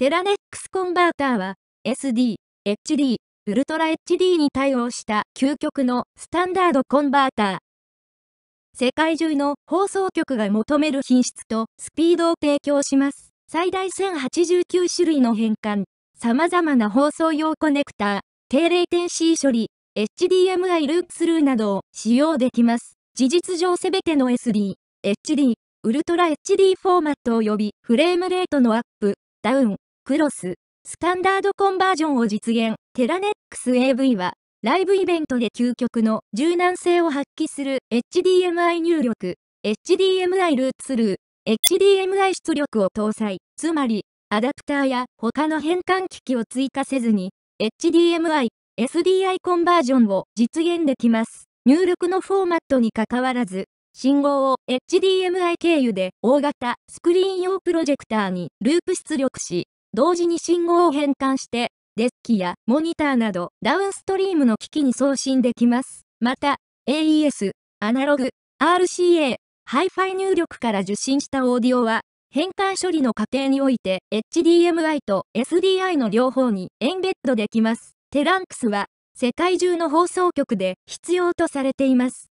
テラネックスコンバーターは SD、HD、ウルトラ HD に対応した究極のスタンダードコンバーター。世界中の放送局が求める品質とスピードを提供します。最大1089種類の変換、様々な放送用コネクター、低レイテンシー処理、HDMI ループスルーなどを使用できます。事実上すべての SD、HD、ウルトラ HD フォーマット及びフレームレートのアップ、ダウン、クロス、スタンダードコンバージョンを実現。テラネックス AV は、ライブイベントで究極の柔軟性を発揮する HDMI 入力、HDMI ルーツルー、HDMI 出力を搭載、つまり、アダプターや他の変換機器を追加せずに、HDMI、SDI コンバージョンを実現できます。入力のフォーマットにかかわらず、信号を HDMI 経由で大型スクリーン用プロジェクターにループ出力し、同時に信号を変換して、デッキやモニターなどダウンストリームの機器に送信できます。また、AES、アナログ、RCA、Hi-Fi 入力から受信したオーディオは、変換処理の過程において HDMI と SDI の両方にエンベッドできます。テランクスは世界中の放送局で必要とされています。